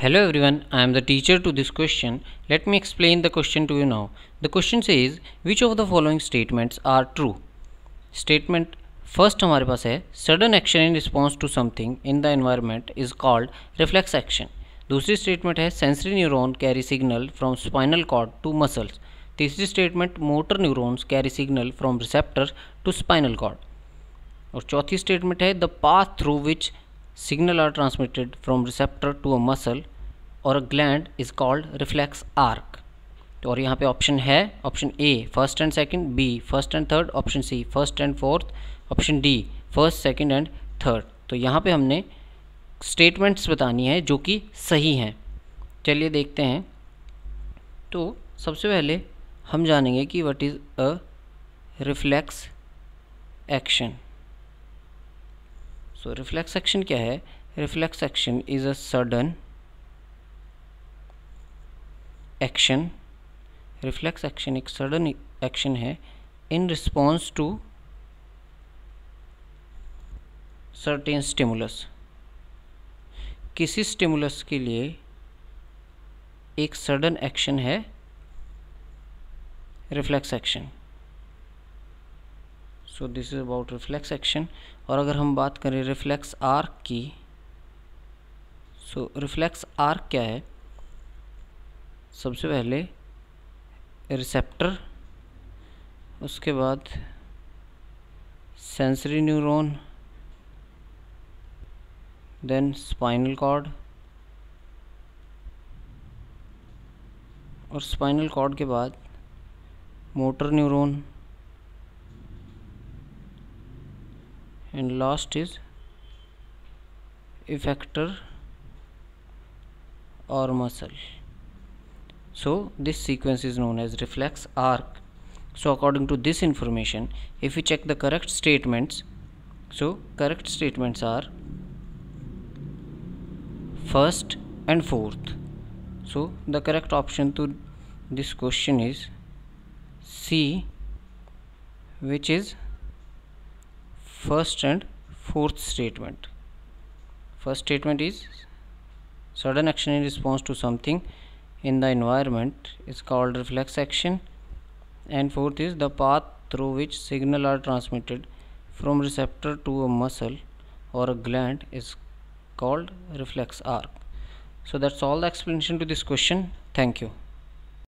Hello everyone, I am the teacher to this question. Let me explain the question to you now. The question says, which of the following statements are true? Statement first हमारे पास है sudden action in response to something in the environment is called reflex action. दूसरी statement है sensory neuron carry signal from spinal cord to muscles. तीसरी statement motor neurons carry signal from receptor to spinal cord. और चौथी statement है the path through which signal are transmitted from receptor to a muscle or a gland is called reflex arc तो और यहाँ पे option है option A first and second B first and third option C first and fourth option D first second and third तो यहाँ पे हमने statements बतानी है जो कि सही हैं चलिए देखते हैं तो सबसे पहले हम जानेंगे कि what is a reflex action so reflex action क्या है reflex action is a sudden action reflex action एक सडन एक्शन है in response to certain stimulus किसी स्टिमुलस के लिए एक सडन एक्शन है reflex action so this is about reflex action और अगर हम बात करें रिफ्लेक्स आर्क की सो रिफ्लेक्स आर्क क्या है सबसे पहले रिसेप्टर उसके बाद sensory neuron then spinal cord और स्पाइनल कॉर्ड के बाद motor neuron and last is effector or muscle so this sequence is known as reflex arc so according to this information if we check the correct statements so correct statements are first and fourth so the correct option to this question is C which is first and fourth statement first statement is sudden action in response to something in the environment is called reflex action and fourth is the path through which signal are transmitted from receptor to a muscle or a gland is called reflex arc so that's all the explanation to this question thank you